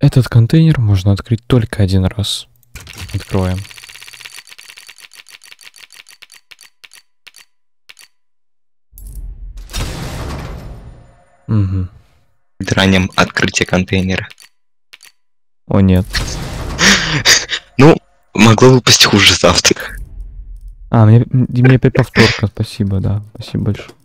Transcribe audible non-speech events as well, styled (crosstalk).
Этот контейнер можно открыть только один раз. Откроем. Угу. Драним открытие контейнера. О нет. (laughs) Ну, могло выпасть хуже завтра. А, мне, мне опять повторка, спасибо, да, спасибо большое.